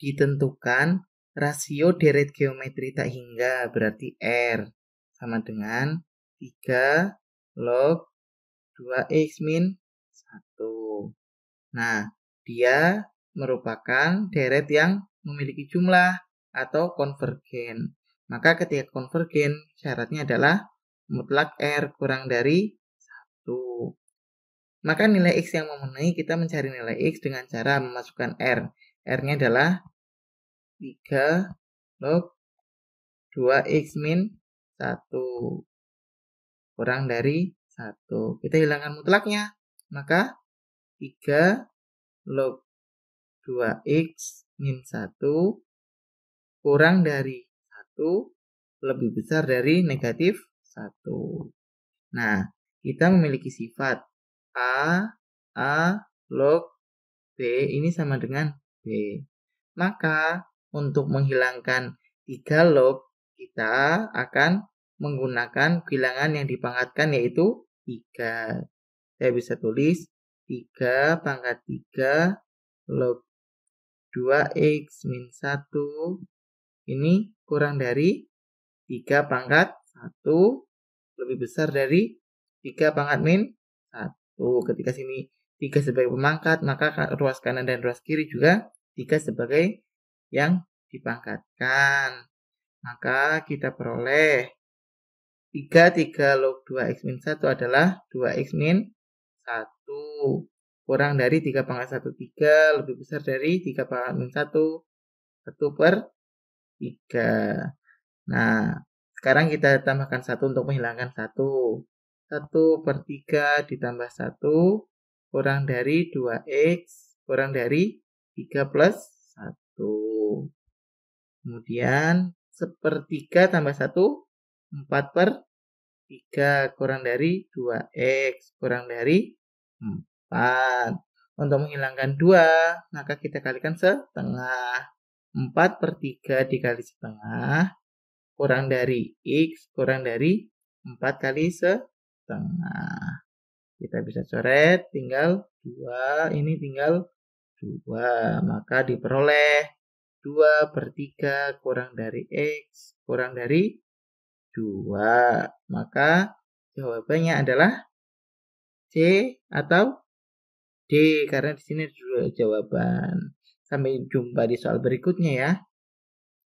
ditentukan rasio deret geometri tak hingga berarti R sama dengan 3 log 2x min 1. Nah, dia merupakan deret yang memiliki jumlah atau konvergen. Maka ketika konvergen syaratnya adalah mutlak R kurang dari 1. Maka nilai X yang memenuhi kita mencari nilai X dengan cara memasukkan R R-nya adalah 3 log 2x min 1 kurang dari 1. Kita hilangkan mutlaknya. Maka 3 log 2x min 1 kurang dari 1 lebih besar dari negatif 1. Nah, kita memiliki sifat A, A log B ini sama dengan B. Maka untuk menghilangkan 3 log, kita akan menggunakan bilangan yang dipangkatkan yaitu 3. Saya bisa tulis 3 pangkat 3 log 2x min 1 ini kurang dari 3 pangkat 1 lebih besar dari 3 pangkat min 1. Ketika sini 3 sebagai pemangkat, maka ruas kanan dan ruas kiri juga 3 sebagai yang dipangkatkan. Maka kita peroleh 3, 3 log 2x min 1 adalah 2x min 1. Kurang dari 3 pangkat 1, 3. Lebih besar dari 3 pangkat min 1. 1 per 3. Nah, sekarang kita tambahkan 1 untuk menghilangkan 1. 1 per 3 ditambah 1. Kurang dari 2x. Kurang dari 3 plus 1. Kemudian sepertiga tambah 1, 4 per 3 kurang dari 2x kurang dari 4. Untuk menghilangkan 2, maka kita kalikan setengah. 4 per 3 dikali setengah kurang dari x kurang dari 4 kali setengah. Kita bisa coret tinggal 2, ini tinggal 2, maka diperoleh 2 per 3 kurang dari X kurang dari 2. Maka jawabannya adalah C atau D karena di sini ada dua jawaban. Sampai jumpa di soal berikutnya ya.